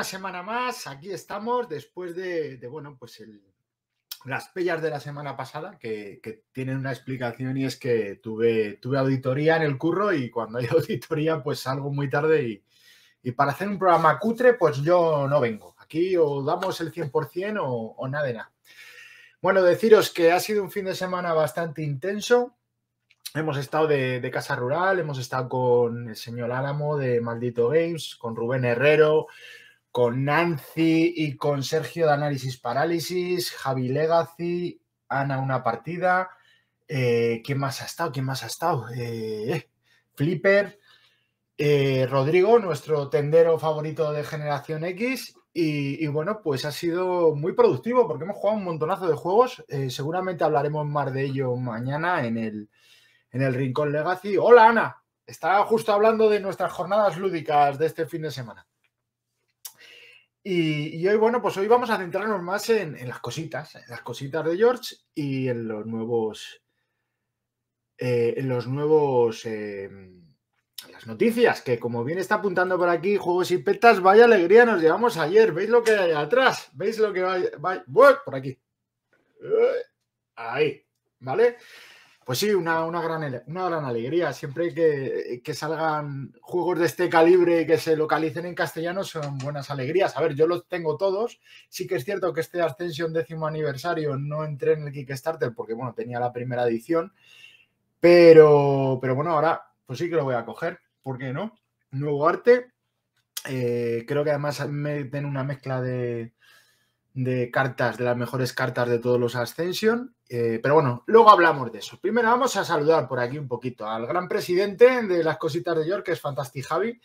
una semana más, aquí estamos después de, bueno, pues las pellas de la semana pasada que, tienen una explicación y es que tuve, tuve auditoría en el curro y cuando hay auditoría pues salgo muy tarde y, para hacer un programa cutre pues yo no vengo. Aquí o damos el 100% o, o nada de nada. Bueno, deciros que ha sido un fin de semana bastante intenso. Hemos estado de, de, Casa Rural, hemos estado con el señor Álamo de Maldito Games, con Rubén Herrero, con Nancy y con Sergio de Análisis Parálisis, Javi Legacy, Ana Una Partida. Eh, ¿Quién más ha estado? ¿Quién más ha estado? Eh, eh, Flipper, Rodrigo, nuestro tendero favorito de Generación X. Y, bueno, pues ha sido muy productivo porque hemos jugado un montonazo de juegos. seguramente hablaremos más de ello mañana en el, en el Rincón Legacy. Hola Ana, estaba justo hablando de nuestras jornadas lúdicas de este fin de semana. Y, hoy, bueno, pues hoy vamos a centrarnos más en, las cositas, en las cositas de George y en los nuevos. Eh, en los nuevos. Eh, las noticias, que como bien está apuntando por aquí, juegos y petas, vaya alegría nos llevamos ayer. ¿Veis lo que hay atrás? ¿Veis lo que va? por aquí. Ahí, ¿vale? Pues sí, una, gran, una gran alegría. Siempre que, salgan juegos de este calibre y que se localicen en castellano son buenas alegrías. A ver, yo los tengo todos. Sí que es cierto que este Ascension décimo aniversario no entré en el Kickstarter porque, bueno, tenía la primera edición. Pero, pero bueno, ahora pues sí que lo voy a coger. ¿Por qué no? Nuevo arte. Eh, creo que además me meten una mezcla de, de cartas, de las mejores cartas de todos los Ascension. Eh, pero bueno, luego hablamos de eso. Primero vamos a saludar por aquí un poquito al gran presidente de las cositas de York, que es Fantasti Javi.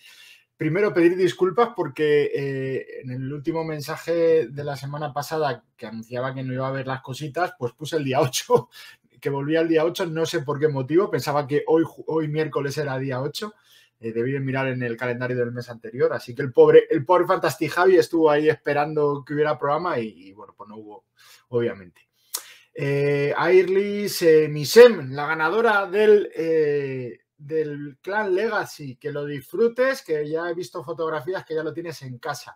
Primero pedir disculpas porque eh, en el último mensaje de la semana pasada que anunciaba que no iba a ver las cositas, pues puse el día 8, que volvía el día 8, no sé por qué motivo, pensaba que hoy, hoy miércoles era día 8. Eh, debí mirar en el calendario del mes anterior, así que el pobre, el pobre Fantastic Javi estuvo ahí esperando que hubiera programa y, y bueno, pues no hubo, obviamente. Eh, Airlis eh, Misem, la ganadora del, eh, del clan Legacy. Que lo disfrutes, que ya he visto fotografías que ya lo tienes en casa.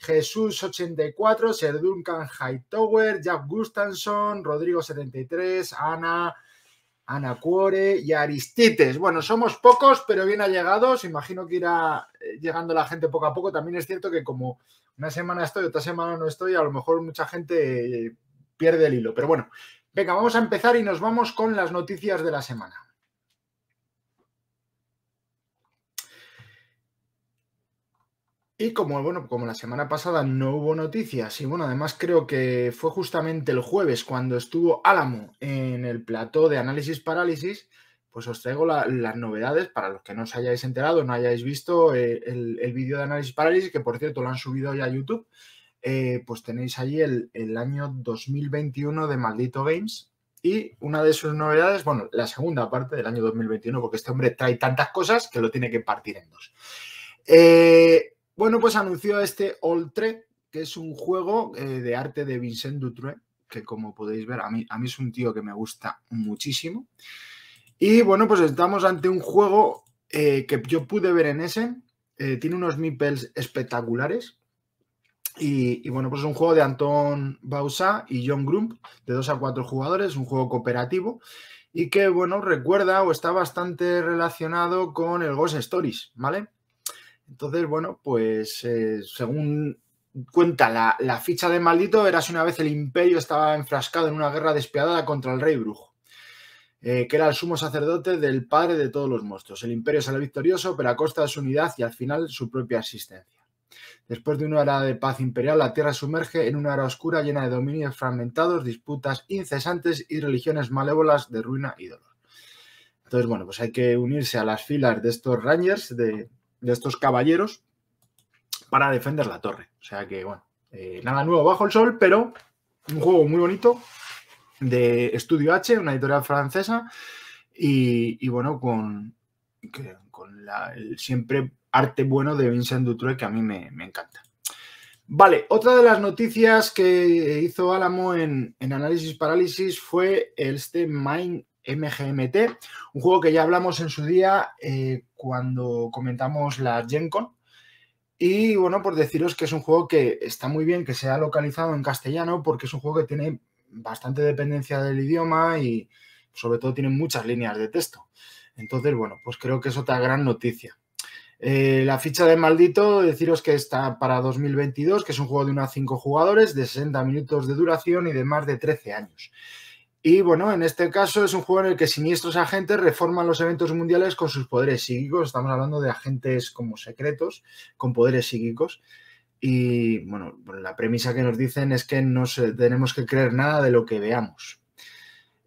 Jesús84, Ser Duncan Hightower, Jack Gustanson, Rodrigo73, Ana, Ana Cuore y Aristites. Bueno, somos pocos, pero bien allegados. Imagino que irá eh, llegando la gente poco a poco. También es cierto que como una semana estoy, otra semana no estoy, a lo mejor mucha gente pierde el hilo. Pero bueno, venga, vamos a empezar y nos vamos con las noticias de la semana. Y como, bueno, como la semana pasada no hubo noticias, y bueno, además creo que fue justamente el jueves cuando estuvo Álamo en el plató de análisis parálisis, pues os traigo las novedades para los que no os hayáis enterado, no hayáis visto eh, el, el vídeo de análisis parálisis, que por cierto lo han subido ya a YouTube eh, pues tenéis allí el, año 2021 de Maldito Games y una de sus novedades, bueno, la segunda parte del año 2021, porque este hombre trae tantas cosas que lo tiene que partir en dos. Eh, bueno, pues anunció este Oltre, que es un juego eh, de arte de Vincent Dutre que como podéis ver, a mí, a mí es un tío que me gusta muchísimo. Y bueno, pues estamos ante un juego que yo pude ver en ese tiene unos mipels espectaculares, y, bueno, pues es un juego de Anton Bausa y John Grump, de dos a cuatro jugadores, un juego cooperativo y que, bueno, recuerda o está bastante relacionado con el Ghost Stories, ¿vale? Entonces, bueno, pues eh, según cuenta la, ficha de maldito, eras una vez el imperio estaba enfrascado en una guerra despiadada contra el rey brujo, eh, que era el sumo sacerdote del padre de todos los monstruos. El imperio sale victorioso, pero a costa de su unidad y al final su propia existencia. Después de una era de paz imperial, la Tierra sumerge en una era oscura llena de dominios fragmentados, disputas incesantes y religiones malévolas de ruina y dolor. Entonces, bueno, pues hay que unirse a las filas de estos Rangers, de, estos caballeros, para defender la torre. O sea que, bueno, eh, nada nuevo bajo el sol, pero un juego muy bonito de Estudio H, una editorial francesa, y, bueno, con, el siempre arte bueno de Vincent Dutroux que a mí me, encanta. Vale, otra de las noticias que hizo Álamo en, Análisis Parálisis fue este Mind MGMT, un juego que ya hablamos en su día eh, cuando comentamos la GenCon Y bueno, por deciros que es un juego que está muy bien que se ha localizado en castellano porque es un juego que tiene bastante dependencia del idioma y sobre todo tiene muchas líneas de texto. Entonces, bueno, pues creo que es otra gran noticia. Eh, la ficha de Maldito, deciros que está para 2022, que es un juego de a 5 jugadores, de 60 minutos de duración y de más de 13 años. Y bueno, en este caso es un juego en el que siniestros agentes reforman los eventos mundiales con sus poderes psíquicos. Estamos hablando de agentes como secretos, con poderes psíquicos. Y bueno, la premisa que nos dicen es que no tenemos que creer nada de lo que veamos.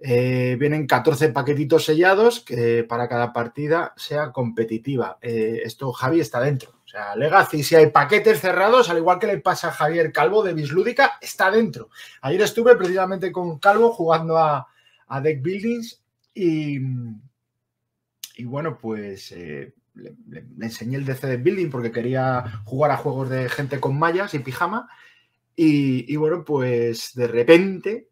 Eh, vienen 14 paquetitos sellados que para cada partida sea competitiva. Eh, esto Javi está dentro. O sea, Legacy, si hay paquetes cerrados, al igual que le pasa a Javier Calvo de Bislúdica, está dentro. Ayer estuve precisamente con Calvo jugando a, Deck Buildings y, y bueno, pues eh, le, enseñé el DC Deck Building porque quería jugar a juegos de gente con mallas y pijama. Y, y bueno, pues de repente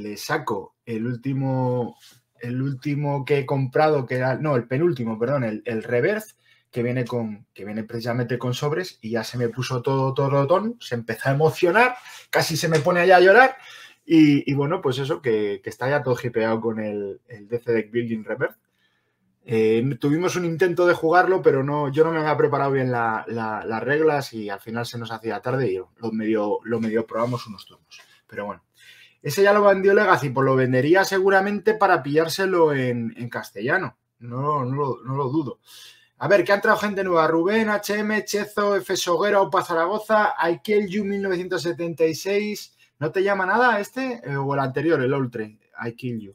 le saco el último, el último que he comprado, que era, no, el penúltimo, perdón, el, reverse, que viene, con, que viene precisamente con sobres y ya se me puso todo, todo rotón, se empezó a emocionar, casi se me pone allá a llorar. Y, bueno, pues eso, que, está ya todo hipeado con el, el DC Deck Building Reverse. Eh, tuvimos un intento de jugarlo, pero no, yo no me había preparado bien las reglas y al final se nos hacía tarde y lo medio, lo medio probamos unos turnos. Pero bueno, ese ya lo vendió Legacy, pues lo vendería seguramente para pillárselo en, castellano. No, no lo, dudo. A ver, ¿qué ha entrado gente nueva. Rubén, HM, Chezo, F. Soguera, Opa Zaragoza, I Kill You 1976. ¿No te llama nada este? Eh, o el anterior, el Oltre, I Kill You.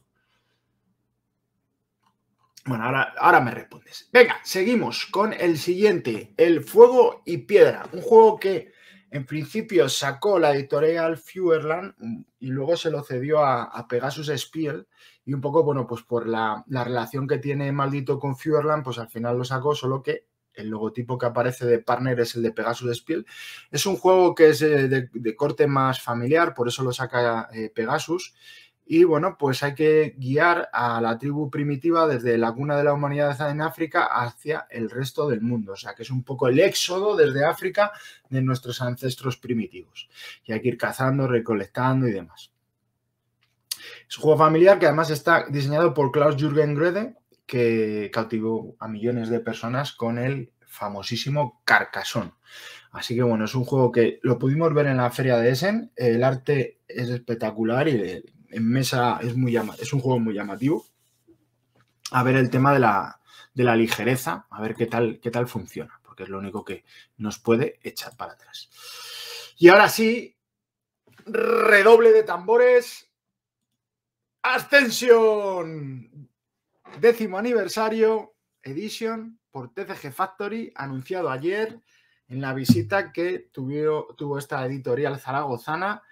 Bueno, ahora, me respondes. Venga, seguimos con el siguiente, el fuego y piedra. Un juego que en principio sacó la editorial Feuerland mm, y luego se lo cedió a, Pegasus Spiel y un poco, bueno, pues por la, relación que tiene Maldito con Fuerland, pues al final lo sacó, solo que el logotipo que aparece de Partner es el de Pegasus Spiel. Es un juego que es eh, de, corte más familiar, por eso lo saca eh, Pegasus. Y bueno, pues hay que guiar a la tribu primitiva desde la cuna de la humanidad en África hacia el resto del mundo. O sea, que es un poco el éxodo desde África de nuestros ancestros primitivos. Y hay que ir cazando, recolectando y demás. Es un juego familiar que además está diseñado por Klaus Jürgen Grede, que cautivó a millones de personas con el famosísimo Carcassón Así que bueno, es un juego que lo pudimos ver en la feria de Essen, el arte es espectacular y en mesa es, muy, es un juego muy llamativo. A ver el tema de la, ligereza, a ver qué tal, qué tal funciona, porque es lo único que nos puede echar para atrás. Y ahora sí, redoble de tambores. Ascensión. Décimo aniversario, edition por TCG Factory, anunciado ayer en la visita que tuvo esta editorial zaragozana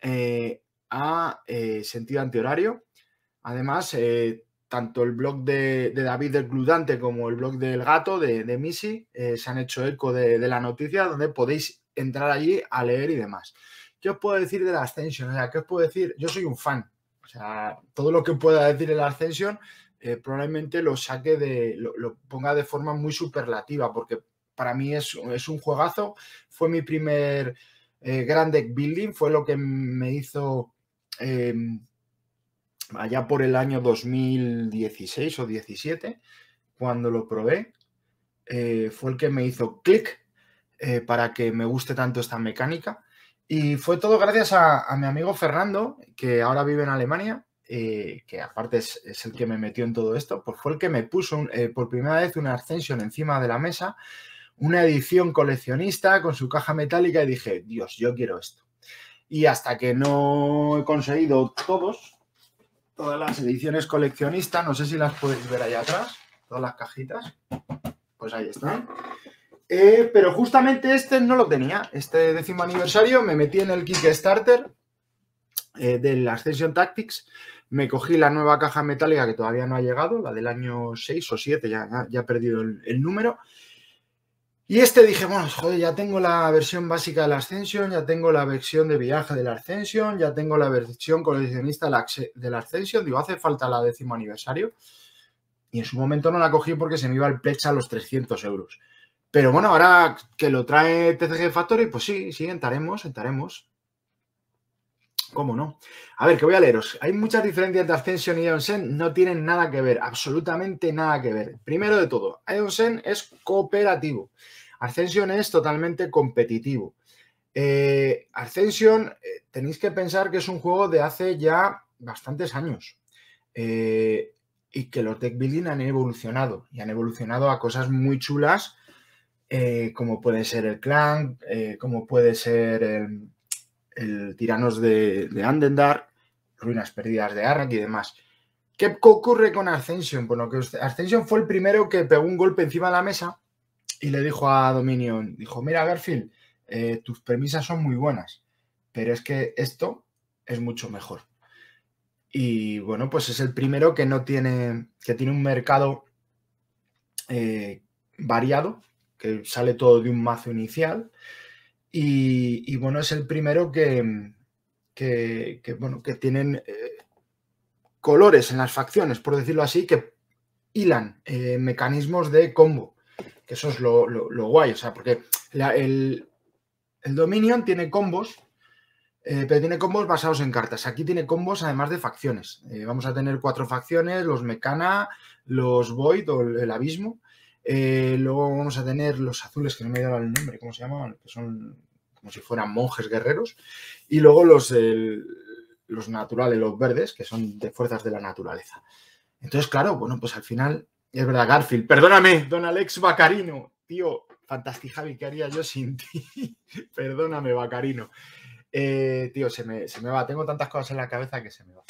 eh, a eh, sentido antihorario. Además, eh, tanto el blog de, David del Gludante como el blog del gato de, Missy eh, se han hecho eco de, la noticia, donde podéis entrar allí a leer y demás. ¿Qué os puedo decir de la Ascension? O ¿qué os puedo decir? Yo soy un fan. O sea, todo lo que pueda decir de la Ascension probablemente lo saque de, lo, ponga de forma muy superlativa, porque para mí es, un juegazo. Fue mi primer eh, deck building, fue lo que me hizo Em, allá por el año 2016 o 17, cuando lo probé, eh, fue el que me hizo clic eh, para que me guste tanto esta mecánica. Y fue todo gracias a, mi amigo Fernando, que ahora vive en Alemania, eh, que aparte es, el que me metió en todo esto, pues fue el que me puso por primera vez una Ascension encima de la mesa, una edición coleccionista con su caja metálica y dije, Dios, yo quiero esto y hasta que no he conseguido todos, todas las ediciones coleccionistas, no sé si las podéis ver allá atrás, todas las cajitas, pues ahí están. Eh, pero justamente este no lo tenía, este décimo aniversario, me metí en el Kickstarter eh, de la Ascension Tactics, me cogí la nueva caja metálica que todavía no ha llegado, la del año 6 o 7, ya, ya, he perdido el número, y este dije, bueno, pues, joder, ya tengo la versión básica de la Ascension, ya tengo la versión de viaje de la Ascension, ya tengo la versión coleccionista de la Ascension, digo, hace falta la décimo aniversario. Y en su momento no la cogí porque se me iba el plecha a los 300 euros. Pero bueno, ahora que lo trae TCG Factory, pues sí, sí, entraremos, entraremos. ¿Cómo no? A ver, que voy a leeros. Hay muchas diferencias de Ascension y Eonsen, no tienen nada que ver, absolutamente nada que ver. Primero de todo, Sen es cooperativo. Ascension es totalmente competitivo. Eh, Ascension, eh, tenéis que pensar que es un juego de hace ya bastantes años eh, y que los deck building han evolucionado y han evolucionado a cosas muy chulas como puede ser el clan, como puede ser el el Tiranos de, de Andendar, Ruinas Perdidas de Arrak y demás. ¿Qué ocurre con Ascension? Bueno, que Ascension fue el primero que pegó un golpe encima de la mesa y le dijo a Dominion, dijo, mira Garfield, eh, tus premisas son muy buenas, pero es que esto es mucho mejor. Y bueno, pues es el primero que no tiene, que tiene un mercado eh, variado, que sale todo de un mazo inicial y, bueno, es el primero que, mm, que, bueno, que tienen eh, colores en las facciones, por decirlo así, que hilan eh, mecanismos de combo. Que eso es lo, guay, o sea, porque el, Dominion tiene combos, eh, pero tiene combos basados en cartas. Aquí tiene combos además de facciones. vamos a tener cuatro facciones, los Mecana, los Void o el Abismo, eh, luego vamos a tener los azules, que no me he dado el nombre, ¿cómo se llamaban? Que son como si fueran monjes guerreros. Y luego los, los naturales, los verdes, que son de fuerzas de la naturaleza. Entonces, claro, bueno, pues al final, es verdad, Garfield, perdóname, don Alex Bacarino, tío, fantástico ¿qué haría yo sin ti? perdóname, Bacarino. Eh, tío, se me va, tengo tantas cosas en la cabeza que se me va.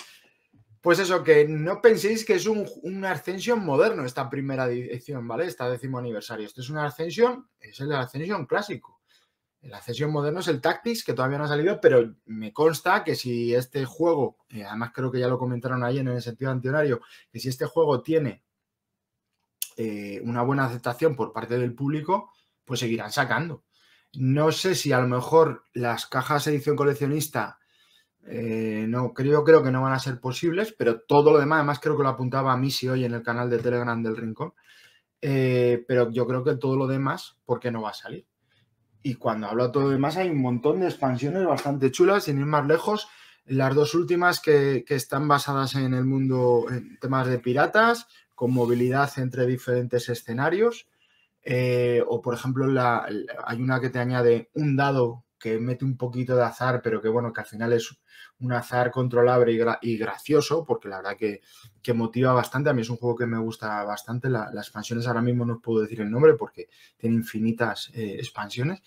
Pues eso, que no penséis que es un, ascensión moderno esta primera edición, ¿vale? Esta décimo aniversario. Esto es un ascensión, es el Ascension clásico. El ascensión moderno es el Tactics, que todavía no ha salido, pero me consta que si este juego, además creo que ya lo comentaron ahí en el sentido antihorario, que si este juego tiene eh, una buena aceptación por parte del público, pues seguirán sacando. No sé si a lo mejor las cajas edición coleccionista eh, no, creo, creo que no van a ser posibles, pero todo lo demás, además creo que lo apuntaba a si hoy en el canal de Telegram del Rincón, eh, pero yo creo que todo lo demás, ¿por qué no va a salir? Y cuando hablo de todo lo demás, hay un montón de expansiones bastante chulas, sin ir más lejos, las dos últimas que, están basadas en el mundo, en temas de piratas, con movilidad entre diferentes escenarios, eh, o por ejemplo, hay una que te añade un dado que mete un poquito de azar, pero que bueno, que al final es un azar controlable y, gracioso, porque la verdad que, motiva bastante. A mí es un juego que me gusta bastante. las expansiones ahora mismo no os puedo decir el nombre porque tiene infinitas eh, expansiones.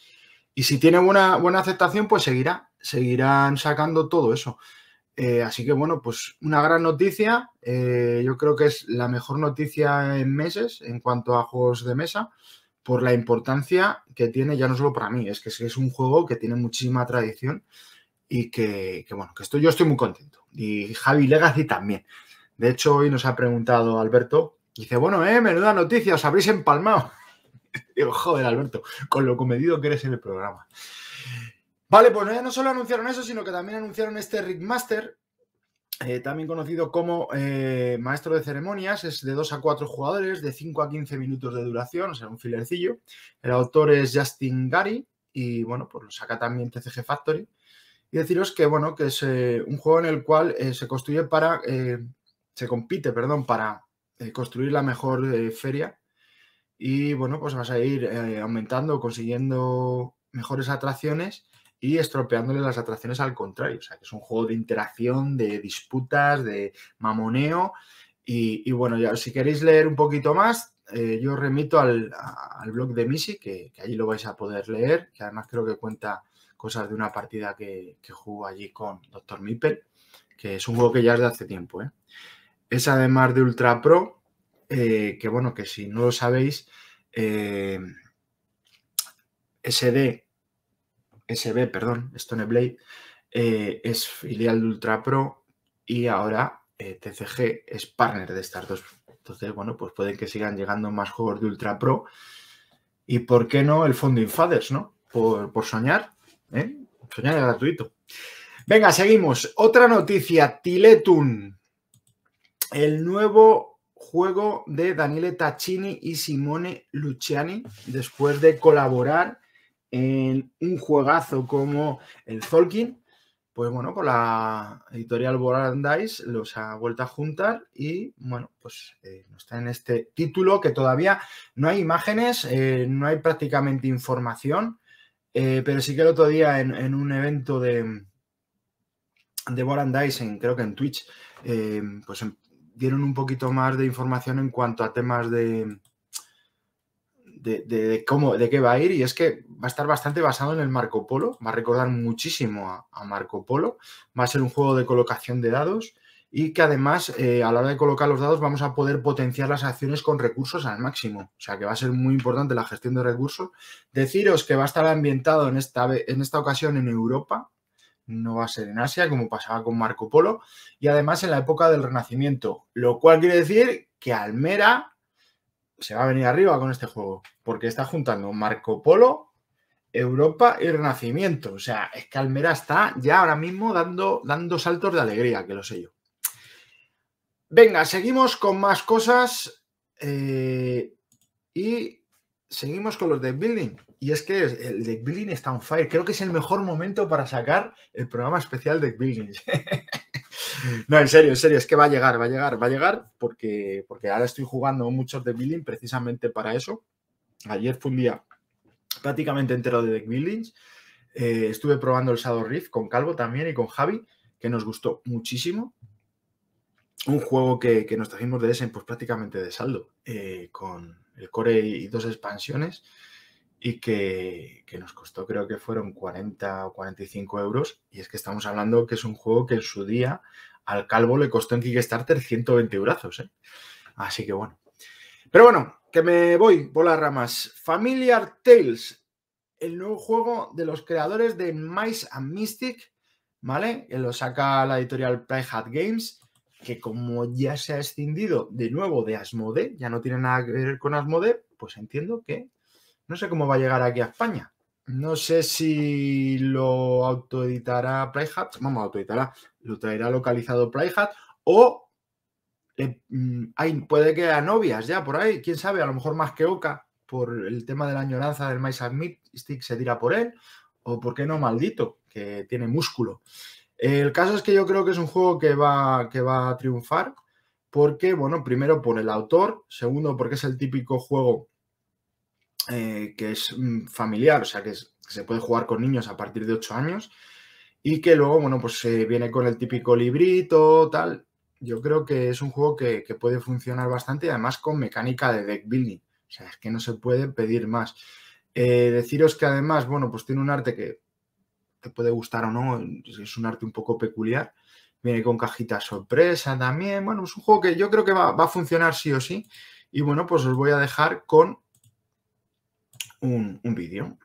Y si tiene buena, buena aceptación, pues seguirá, seguirán sacando todo eso. Eh, así que bueno, pues una gran noticia. Eh, yo creo que es la mejor noticia en meses en cuanto a juegos de mesa por la importancia que tiene, ya no solo para mí, es que es un juego que tiene muchísima tradición y que, bueno, que estoy, yo estoy muy contento. Y Javi Legacy también. De hecho, hoy nos ha preguntado Alberto, dice, bueno, eh, menuda noticia, os habréis empalmado. Digo, joder, Alberto, con lo comedido que eres en el programa. Vale, pues eh, no solo anunciaron eso, sino que también anunciaron este Rickmaster, eh, también conocido como eh, maestro de ceremonias, es de 2 a 4 jugadores, de 5 a 15 minutos de duración, o sea, un filercillo. El autor es Justin Gary y, bueno, pues lo saca también TCG Factory. Y deciros que, bueno, que es eh, un juego en el cual se construye para, se compite, perdón, para construir la mejor feria. Y, bueno, pues vas a ir aumentando, consiguiendo mejores atracciones y estropeándole las atracciones al contrario. O sea, que es un juego de interacción, de disputas, de mamoneo. Y, bueno, ya, si queréis leer un poquito más, eh, yo remito al, blog de Misi, que, allí lo vais a poder leer, que además creo que cuenta cosas de una partida que, que jugó allí con Dr. Mipel, que es un juego que ya es de hace tiempo. ¿eh? Es además de Ultra Pro, eh, que bueno, que si no lo sabéis, eh, SD SB, perdón, Stoneblade, eh, es filial de Ultra Pro y ahora eh, TCG es partner de estas dos. Entonces, bueno, pues pueden que sigan llegando más juegos de Ultra Pro. Y por qué no el Funding Fathers, ¿no? Por, soñar, ¿eh? Soñar es gratuito. Venga, seguimos. Otra noticia, Tiletun. El nuevo juego de Daniele Taccini y Simone Luciani, después de colaborar en un juegazo como el Tolkien, pues bueno, con la editorial Borandais los ha vuelto a juntar y bueno, pues eh, está en este título que todavía no hay imágenes, eh, no hay prácticamente información, eh, pero sí que el otro día en, un evento de, de Borandais, en, creo que en Twitch, eh, pues em, dieron un poquito más de información en cuanto a temas de, de, cómo, de qué va a ir, y es que va a estar bastante basado en el Marco Polo, va a recordar muchísimo a, Marco Polo, va a ser un juego de colocación de dados y que además eh, a la hora de colocar los dados vamos a poder potenciar las acciones con recursos al máximo. O sea que va a ser muy importante la gestión de recursos. Deciros que va a estar ambientado en esta, en esta ocasión en Europa, no va a ser en Asia como pasaba con Marco Polo, y además en la época del Renacimiento, lo cual quiere decir que Almera se va a venir arriba con este juego, porque está juntando Marco Polo, Europa y Renacimiento. O sea, es que Almera está ya ahora mismo dando, dando saltos de alegría, que lo sé yo. Venga, seguimos con más cosas eh, y seguimos con los de building. Y es que el deck building está on fire. Creo que es el mejor momento para sacar el programa especial de building. No, en serio, en serio, es que va a llegar, va a llegar, va a llegar, porque, porque ahora estoy jugando muchos de building precisamente para eso. Ayer fue un día prácticamente entero de deck buildings. Eh, estuve probando el Shadow Rift con Calvo también y con Javi, que nos gustó muchísimo. Un juego que, nos trajimos de ese pues prácticamente de saldo, eh, con el core y dos expansiones y que, nos costó creo que fueron 40 o 45 euros. Y es que estamos hablando que es un juego que en su día al calvo le costó en Kickstarter 120 euros. ¿eh? Así que bueno. Pero bueno, que me voy por las ramas. Familiar Tales, el nuevo juego de los creadores de Mice and Mystic, ¿vale? Que lo saca la editorial Hat Games, que como ya se ha escindido de nuevo de Asmode, ya no tiene nada que ver con Asmode, pues entiendo que no sé cómo va a llegar aquí a España. No sé si lo autoeditará Playhat, vamos, autoeditará, lo traerá localizado Playhat o mm, puede que a novias ya por ahí, quién sabe, a lo mejor más que Oca, por el tema de la añoranza del My Stick se tira por él, o por qué no, maldito, que tiene músculo. El caso es que yo creo que es un juego que va, que va a triunfar, porque, bueno, primero por el autor, segundo porque es el típico juego eh, que es mm, familiar, o sea, que, se puede jugar con niños a partir de 8 años y que luego, bueno, pues se viene con el típico librito, tal. Yo creo que es un juego que, puede funcionar bastante y además con mecánica de deck building. O sea, es que no se puede pedir más. Eh, deciros que además, bueno, pues tiene un arte que te puede gustar o no, es un arte un poco peculiar. Viene con cajita sorpresa también. Bueno, es un juego que yo creo que va, va a funcionar sí o sí. Y bueno, pues os voy a dejar con un, un vídeo.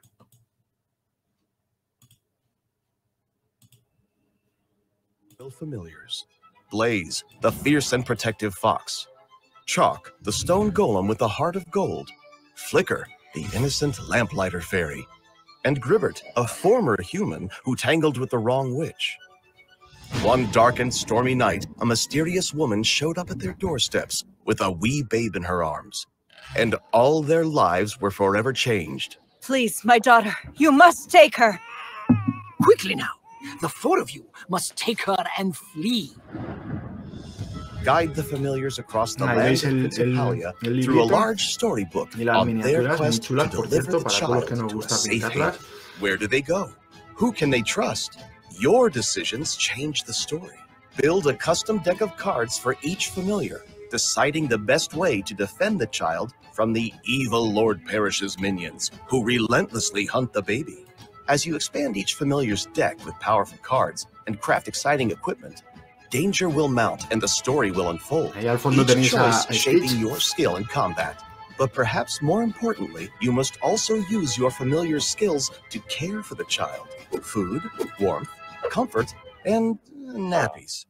Familiars. Blaze, the fierce and protective fox. Chalk, the stone golem with the heart of gold. Flicker, the innocent lamplighter fairy. And Gribbert, a former human who tangled with the wrong witch. One dark and stormy night, a mysterious woman showed up at their doorsteps with a wee babe in her arms and all their lives were forever changed. Please, my daughter, you must take her. Quickly now. The four of you must take her and flee. Guide the familiars across the ah, land of Principalia through a large storybook on their quest to deliver the child to a safe haven. Where do they go? Who can they trust? Your decisions change the story. Build a custom deck of cards for each familiar deciding the best way to defend the child from the evil Lord Parish's minions, who relentlessly hunt the baby. As you expand each familiar's deck with powerful cards and craft exciting equipment, danger will mount and the story will unfold. Each choice shaping your skill in combat. But perhaps more importantly, you must also use your familiar skills to care for the child. Food, warmth, comfort, and nappies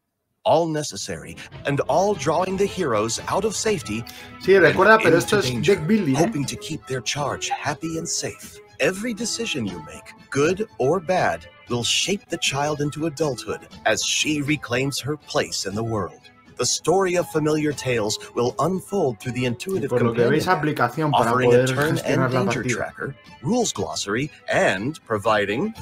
all necessary, and all drawing the heroes out of safety. Sí, recuerda, pero esto es danger, Jack Billy. ¿eh? Hoping to keep their charge happy and safe. Every decision you make, good or bad, will shape the child into adulthood as she reclaims her place in the world. The story of familiar tales will unfold through the intuitive por offering a turn and danger tracker, rules glossary, and providing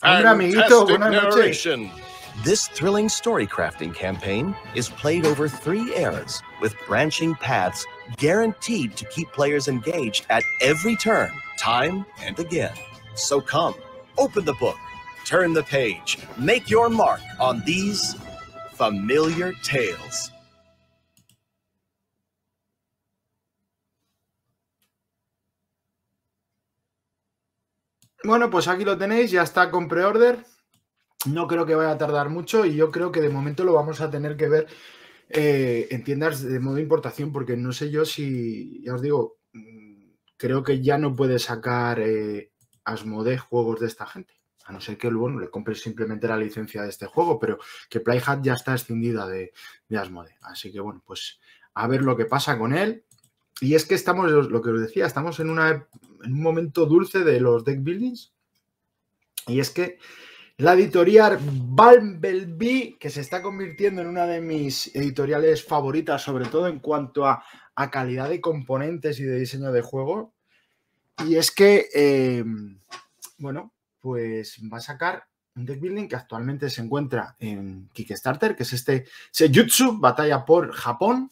fantastic narration. buenas noches. This thrilling story crafting campaign is played over three eras with branching paths guaranteed to keep players engaged at every turn, time and again. So come, open the book, turn the page, make your mark on these familiar tales. Bueno, pues aquí lo tenéis, ya está con pre-order. No creo que vaya a tardar mucho y yo creo que de momento lo vamos a tener que ver eh, en tiendas de modo importación, porque no sé yo si, ya os digo, mm, creo que ya no puede sacar eh, Asmode juegos de esta gente. A no ser que bueno, le compre simplemente la licencia de este juego, pero que Playhat ya está extendida de, de Asmode. Así que bueno, pues a ver lo que pasa con él. Y es que estamos, lo que os decía, estamos en, en un momento dulce de los deck buildings. Y es que la editorial Bumblebee, que se está convirtiendo en una de mis editoriales favoritas, sobre todo en cuanto a, calidad de componentes y de diseño de juego. Y es que, em, bueno, pues va a sacar un deck building que actualmente se encuentra en Kickstarter, que es este Youtube, Batalla por Japón.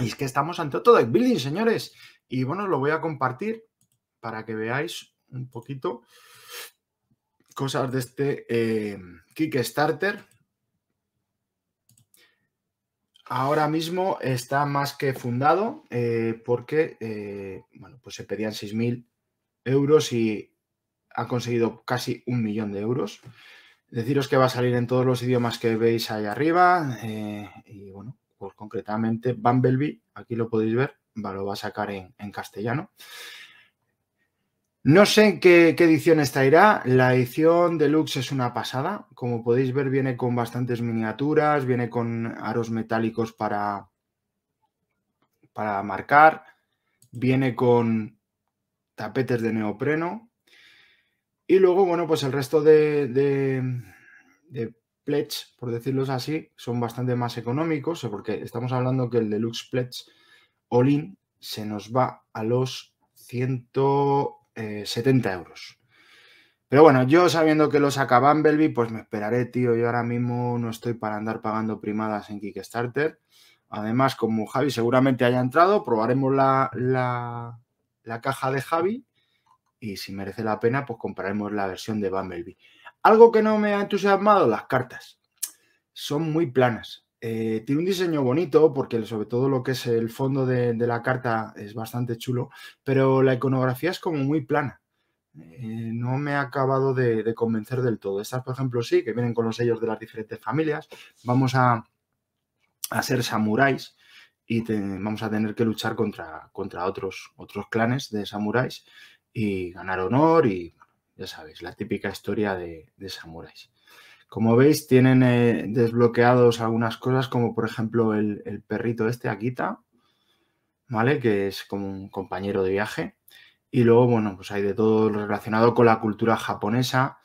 Y es que estamos ante otro deck building, señores. Y bueno, lo voy a compartir para que veáis un poquito cosas de este eh, Kickstarter. Ahora mismo está más que fundado eh, porque eh, bueno, pues se pedían 6.000 euros y ha conseguido casi un millón de euros. Deciros que va a salir en todos los idiomas que veis ahí arriba. y bueno, pues concretamente Bumblebee, aquí lo podéis ver, lo va a sacar en castellano. No sé en qué, edición esta irá. La edición deluxe es una pasada. Como podéis ver, viene con bastantes miniaturas, viene con aros metálicos para, para marcar, viene con tapetes de neopreno. Y luego, bueno, pues el resto de, de, pledge, por decirlos así, son bastante más económicos, porque estamos hablando que el deluxe pledge all-in se nos va a los 100. 70 eh, euros. Pero bueno, yo sabiendo que lo saca Bumblebee, pues me esperaré, tío. Yo ahora mismo no estoy para andar pagando primadas en Kickstarter. Además, como Javi seguramente haya entrado, probaremos la, la, la caja de Javi y si merece la pena, pues compraremos la versión de Bumblebee. Algo que no me ha entusiasmado, las cartas. Son muy planas. Eh, tiene un diseño bonito porque sobre todo lo que es el fondo de, la carta es bastante chulo, pero la iconografía es como muy plana. Eh, no me ha acabado de, convencer del todo. Estas, por ejemplo, sí, que vienen con los sellos de las diferentes familias. Vamos a, ser samuráis y vamos a tener que luchar contra, contra otros, otros clanes de samuráis y ganar honor y, ya sabéis, la típica historia de, de samuráis. Como veis, tienen eh, desbloqueados algunas cosas, como por ejemplo el, perrito este, Akita, ¿vale? Que es como un compañero de viaje. Y luego, bueno, pues hay de todo relacionado con la cultura japonesa.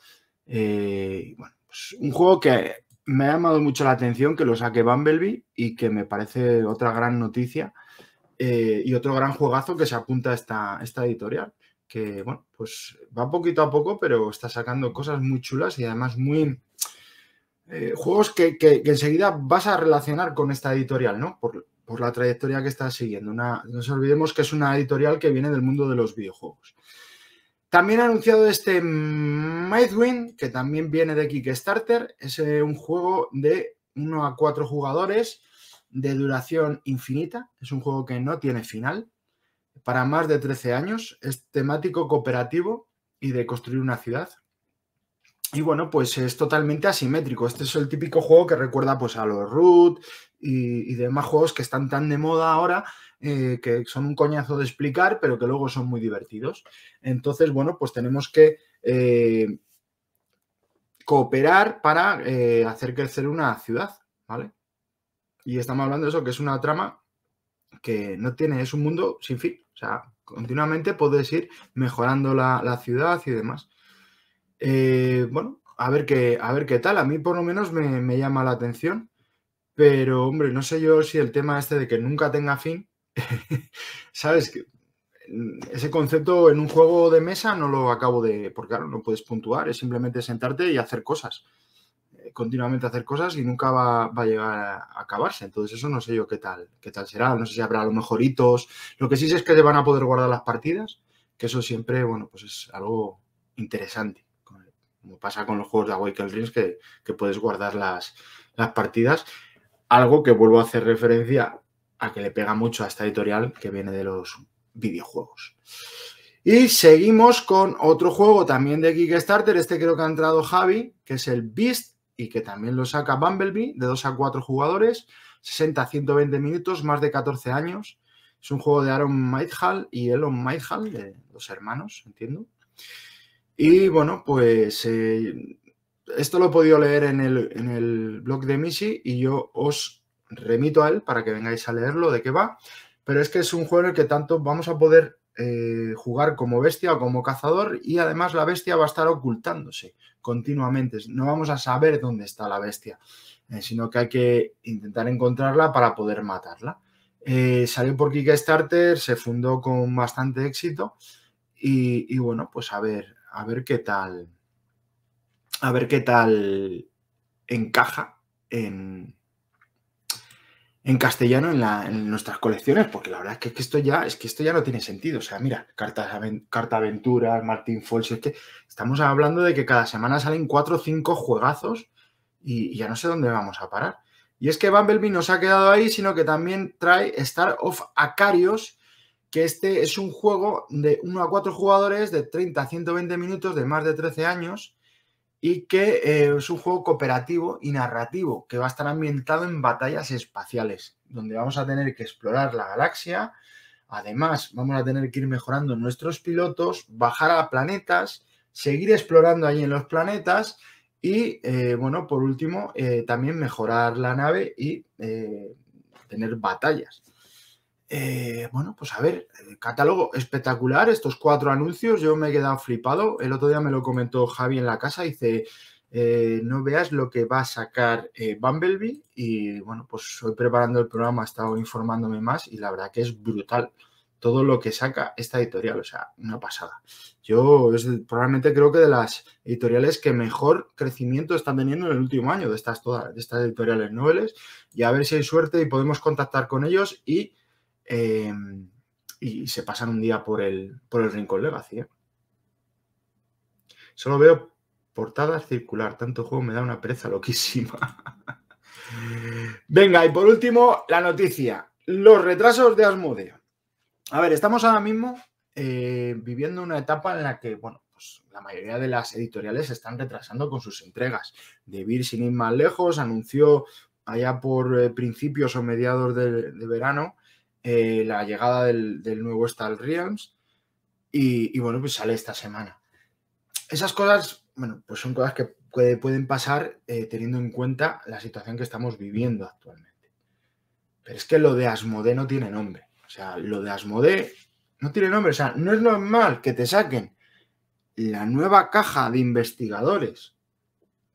Eh, bueno, pues un juego que me ha llamado mucho la atención que lo saque Bumblebee y que me parece otra gran noticia eh, y otro gran juegazo que se apunta a esta, esta editorial que bueno, pues va poquito a poco, pero está sacando cosas muy chulas y además muy, eh, juegos que, enseguida vas a relacionar con esta editorial, ¿no? Por, la trayectoria que está siguiendo. no nos olvidemos que es una editorial que viene del mundo de los videojuegos. También ha anunciado este Midwin, que también viene de Kickstarter. Es eh, un juego de 1 a 4 jugadores de duración infinita. Es un juego que no tiene final. Para más de 13 años, es temático cooperativo y de construir una ciudad. Y bueno, pues es totalmente asimétrico. Este es el típico juego que recuerda pues a los Root y, demás juegos que están tan de moda ahora eh, que son un coñazo de explicar, pero que luego son muy divertidos. Entonces, bueno, pues tenemos que eh, cooperar para eh, hacer crecer una ciudad, ¿vale? Y estamos hablando de eso, que es una trama que no tiene, es un mundo sin fin. O sea, continuamente puedes ir mejorando la ciudad y demás. Eh, bueno, a ver, qué, a ver qué tal. A mí por lo menos me, llama la atención. Pero, hombre, no sé yo si el tema este de que nunca tenga fin, ¿sabes? Mm, ese concepto en un juego de mesa no lo acabo de... Porque claro, no puedes puntuar, es simplemente sentarte y hacer cosas. Eh, continuamente hacer cosas y nunca va, a llegar a acabarse. Entonces, eso no sé yo qué tal, qué tal será. No sé si habrá a lo Lo que sí sé es que te van a poder guardar las partidas, que eso siempre, bueno, pues es algo interesante como pasa con los juegos de Awaken Rings, que, puedes guardar las, partidas. Algo que vuelvo a hacer referencia a que le pega mucho a esta editorial que viene de los videojuegos. Y seguimos con otro juego también de Kickstarter. Este creo que ha entrado Javi, que es el Beast y que también lo saca Bumblebee, de 2 a 4 jugadores, 60 a 120 minutos, más de 14 años. Es un juego de Aaron Mighthall y Elon Mighthall, de los hermanos, entiendo. Y bueno, pues eh, esto lo he podido leer en el, blog de Misi y yo os remito a él para que vengáis a leerlo de qué va. Pero es que es un juego en el que tanto vamos a poder eh, jugar como bestia o como cazador y además la bestia va a estar ocultándose continuamente. No vamos a saber dónde está la bestia, eh, sino que hay que intentar encontrarla para poder matarla. salió por Kickstarter, se fundó con bastante éxito y, y bueno, pues a ver, a ver qué tal, a ver qué tal encaja en, en castellano en, nuestras colecciones, porque la verdad es que, esto ya, es que esto ya no tiene sentido. O sea, mira, Carta Aventura, Martín Falls, que estamos hablando de que cada semana salen cuatro o cinco juegazos y, ya no sé dónde vamos a parar. Y es que Bumblebee no se ha quedado ahí, sino que también trae Star of Acarios, que este es un juego de 1 a 4 jugadores de 30 a 120 minutos de más de 13 años y que eh, es un juego cooperativo y narrativo que va a estar ambientado en batallas espaciales, donde vamos a tener que explorar la galaxia, además vamos a tener que ir mejorando nuestros pilotos, bajar a planetas, seguir explorando ahí en los planetas y, eh, bueno, por último, eh, también mejorar la nave y tener batallas. Eh, bueno, pues a ver, el catálogo espectacular, estos cuatro anuncios, yo me he quedado flipado. El otro día me lo comentó Javi en la casa, dice, eh, no veas lo que va a sacar eh, Bumblebee y bueno, pues estoy preparando el programa, he estado informándome más y la verdad que es brutal todo lo que saca esta editorial, o sea, una pasada. Yo probablemente creo que de las editoriales que mejor crecimiento están teniendo en el último año de estas todas, de estas editoriales noveles y a ver si hay suerte y podemos contactar con ellos y Em, y se pasan un día por el, por el Rincón Legacy. ¿eh? Solo veo portadas circular. Tanto juego me da una pereza loquísima. Venga, y por último, la noticia. Los retrasos de Asmodeo. A ver, estamos ahora mismo eh, viviendo una etapa en la que, bueno, pues la mayoría de las editoriales se están retrasando con sus entregas. De Vir sin ir más lejos, anunció allá por eh, principios o mediados de verano eh, la llegada del, nuevo Star Realms y, bueno, pues sale esta semana. Esas cosas, bueno, pues son cosas que pueden pasar eh, teniendo en cuenta la situación que estamos viviendo actualmente. Pero es que lo de Asmode no tiene nombre. O sea, lo de Asmode no tiene nombre. O sea, no es normal que te saquen la nueva caja de investigadores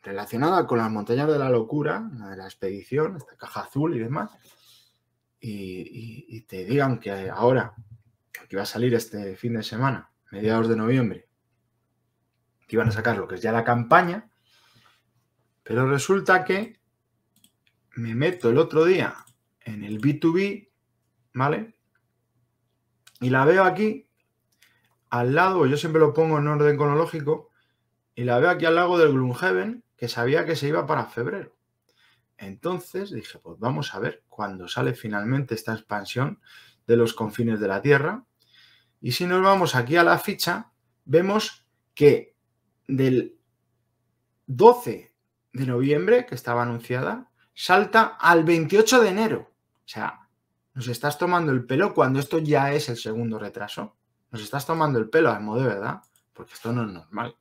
relacionada con las montañas de la locura, la de la expedición, esta caja azul y demás, y, te digan que ahora, que va a salir este fin de semana, mediados de noviembre, que iban a sacar lo que es ya la campaña, pero resulta que me meto el otro día en el B2B, ¿vale? Y la veo aquí al lado, yo siempre lo pongo en orden cronológico, y la veo aquí al lado del Gloomhaven, que sabía que se iba para febrero. Entonces dije, pues vamos a ver cuándo sale finalmente esta expansión de los confines de la Tierra. Y si nos vamos aquí a la ficha, vemos que del 12 de noviembre, que estaba anunciada, salta al 28 de enero. O sea, nos estás tomando el pelo cuando esto ya es el segundo retraso. Nos estás tomando el pelo, modo de verdad, porque esto no es normal.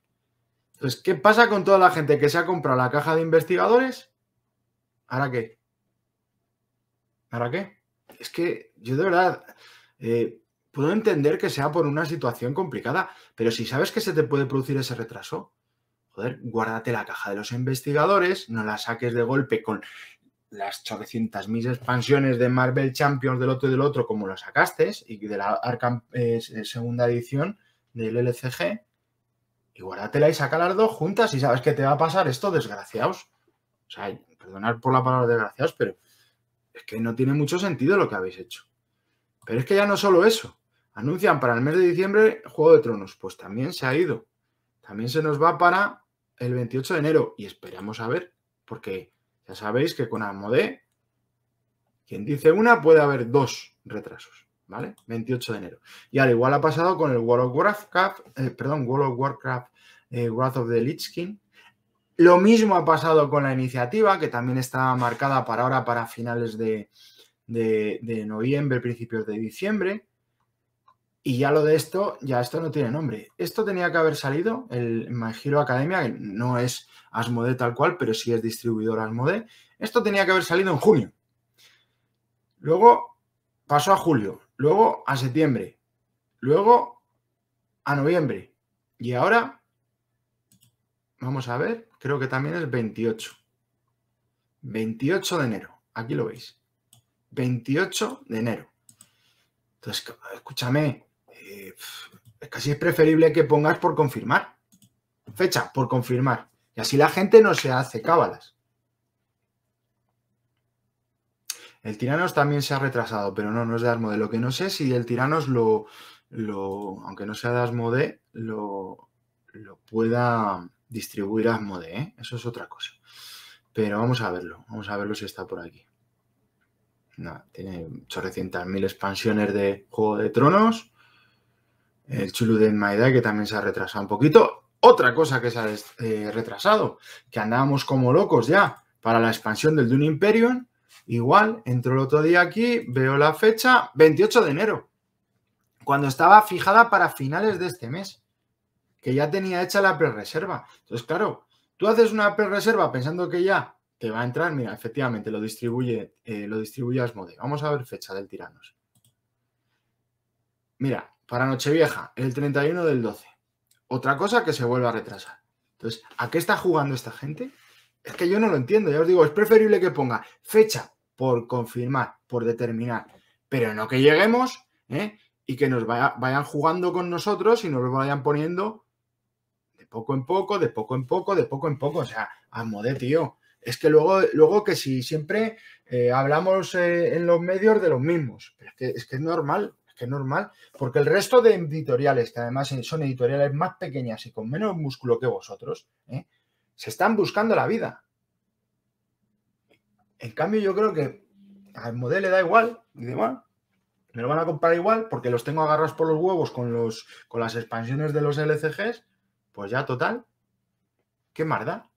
Entonces, ¿qué pasa con toda la gente que se ha comprado la caja de investigadores ¿ahora qué? ¿Ahora qué? Es que yo de verdad eh, puedo entender que sea por una situación complicada, pero si sabes que se te puede producir ese retraso, joder, guárdate la caja de los investigadores, no la saques de golpe con las 800.000 expansiones de Marvel Champions del otro y del otro como lo sacaste y de la eh, eh, segunda edición del LCG y guárdatela y saca las dos juntas y sabes que te va a pasar esto, desgraciados. O sea, perdonar por la palabra desgraciados, pero es que no tiene mucho sentido lo que habéis hecho. Pero es que ya no solo eso. Anuncian para el mes de diciembre Juego de Tronos. Pues también se ha ido. También se nos va para el 28 de enero. Y esperamos a ver, porque ya sabéis que con Amode, quien dice una, puede haber dos retrasos. ¿Vale? 28 de enero. Y al igual ha pasado con el World of Warcraft, eh, perdón, World of Warcraft, eh, Wrath of the Lich King, lo mismo ha pasado con la iniciativa, que también está marcada para ahora, para finales de, de noviembre, principios de diciembre. Y ya lo de esto, ya esto no tiene nombre. Esto tenía que haber salido, el My Hero Academia, que no es Asmode tal cual, pero sí es distribuidor Asmode. Esto tenía que haber salido en junio. Luego pasó a julio, luego a septiembre, luego a noviembre. Y ahora, vamos a ver, creo que también es 28. 28 de enero, aquí lo veis. 28 de enero. Entonces, escúchame, casi eh, es preferible que pongas por confirmar. Fecha, por confirmar. Y así la gente no se hace cábalas. El Tiranos también se ha retrasado, pero no, no es de Asmode. Lo que no sé es si el Tiranos lo, lo aunque no sea de Asmode, lo, lo pueda distribuirás mode ¿eh? eso es otra cosa. Pero vamos a verlo, vamos a verlo si está por aquí. tiene 800.000 expansiones de Juego de Tronos. El chulo de Maeda, que también se ha retrasado un poquito. Otra cosa que se ha eh, retrasado, que andábamos como locos ya para la expansión del Dune Imperium. Igual, entro el otro día aquí, veo la fecha, 28 de enero, cuando estaba fijada para finales de este mes que ya tenía hecha la pre-reserva. Entonces, claro, tú haces una pre-reserva pensando que ya te va a entrar, mira, efectivamente lo distribuye, eh, lo distribuye Asmode. Vamos a ver fecha del tiranos. Mira, para Nochevieja, el 31 del 12. Otra cosa que se vuelva a retrasar. Entonces, ¿a qué está jugando esta gente? Es que yo no lo entiendo, ya os digo, es preferible que ponga fecha por confirmar, por determinar, pero no que lleguemos ¿eh? y que nos vayan jugando con nosotros y nos vayan poniendo poco en poco, de poco en poco, de poco en poco. O sea, a modé, tío. Es que luego, luego que si siempre eh, hablamos eh, en los medios de los mismos. es que, es que es normal, es que es normal. Porque el resto de editoriales, que además son editoriales más pequeñas y con menos músculo que vosotros, ¿eh? se están buscando la vida. En cambio, yo creo que al modelo le da igual. Y me lo van a comprar igual porque los tengo agarrados por los huevos con, los, con las expansiones de los LCGs pues ya, total, ¿qué marda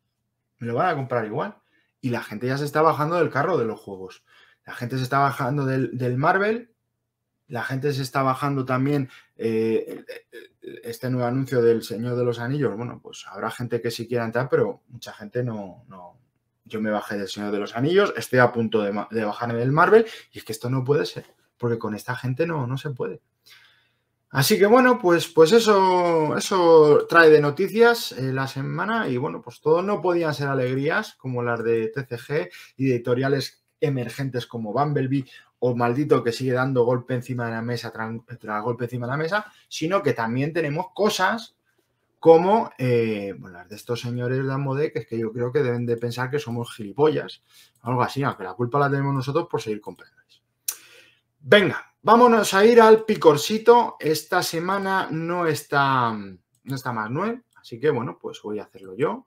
Me lo van a comprar igual. Y la gente ya se está bajando del carro de los juegos. La gente se está bajando del, Marvel. La gente se está bajando también eh, este nuevo anuncio del Señor de los Anillos. Bueno, pues habrá gente que sí quiera entrar, pero mucha gente no, no. Yo me bajé del Señor de los Anillos, estoy a punto de, de bajarme del Marvel, y es que esto no puede ser, porque con esta gente no, no se puede. Así que bueno, pues, pues eso, eso trae de noticias eh, la semana y bueno, pues todo no podían ser alegrías como las de TCG y editoriales emergentes como Bumblebee o Maldito que sigue dando golpe encima de la mesa tras, golpe encima de la mesa, sino que también tenemos cosas como eh, pues las de estos señores de Amode, que es que yo creo que deben de pensar que somos gilipollas, algo así, aunque la culpa la tenemos nosotros por seguir comprando. Venga, Vámonos a ir al picorcito. Esta semana no está, no está Manuel, así que bueno, pues voy a hacerlo yo.